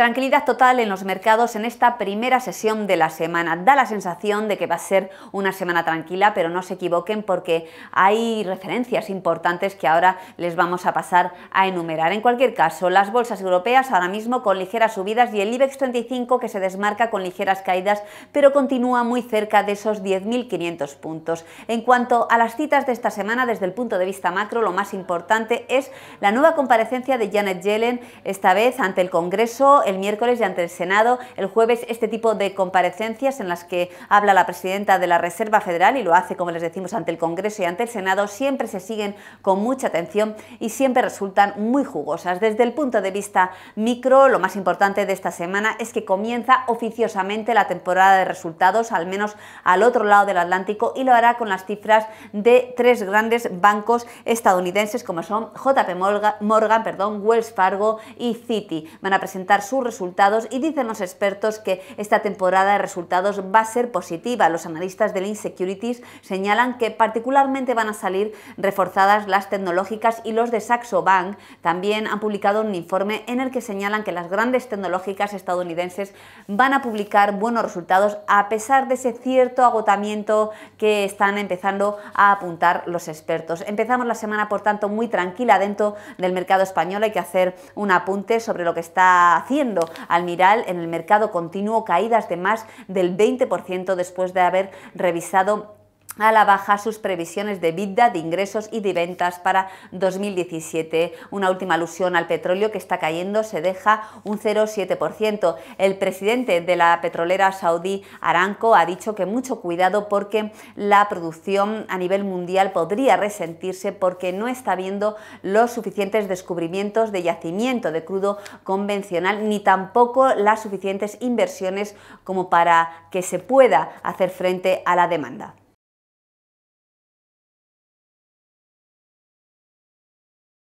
Tranquilidad total en los mercados en esta primera sesión de la semana. Da la sensación de que va a ser una semana tranquila, pero no se equivoquen porque hay referencias importantes que ahora les vamos a pasar a enumerar. En cualquier caso, las bolsas europeas ahora mismo con ligeras subidas y el IBEX 35 que se desmarca con ligeras caídas, pero continúa muy cerca de esos 10.500 puntos. En cuanto a las citas de esta semana, desde el punto de vista macro, lo más importante es la nueva comparecencia de Janet Yellen, esta vez ante el Congreso el miércoles y ante el Senado, el jueves, este tipo de comparecencias en las que habla la presidenta de la Reserva Federal y lo hace, como les decimos, ante el Congreso y ante el Senado, siempre se siguen con mucha atención y siempre resultan muy jugosas. Desde el punto de vista micro, lo más importante de esta semana es que comienza oficiosamente la temporada de resultados, al menos al otro lado del Atlántico, y lo hará con las cifras de tres grandes bancos estadounidenses como son JP Morgan, Wells Fargo y Citi. Van a presentar sus resultados y dicen los expertos que esta temporada de resultados va a ser positiva. Los analistas del Insecurities señalan que particularmente van a salir reforzadas las tecnológicas y los de Saxo Bank también han publicado un informe en el que señalan que las grandes tecnológicas estadounidenses van a publicar buenos resultados a pesar de ese cierto agotamiento que están empezando a apuntar los expertos. Empezamos la semana, por tanto, muy tranquila dentro del mercado español. Hay que hacer un apunte sobre lo que está haciendo Almiral en el mercado continuo, caídas de más del 20% después de haber revisado a la baja sus previsiones de vida, de ingresos y de ventas para 2017. Una última alusión al petróleo que está cayendo se deja un 0,7%. El presidente de la petrolera saudí Aranco ha dicho que mucho cuidado porque la producción a nivel mundial podría resentirse porque no está habiendo los suficientes descubrimientos de yacimiento de crudo convencional ni tampoco las suficientes inversiones como para que se pueda hacer frente a la demanda.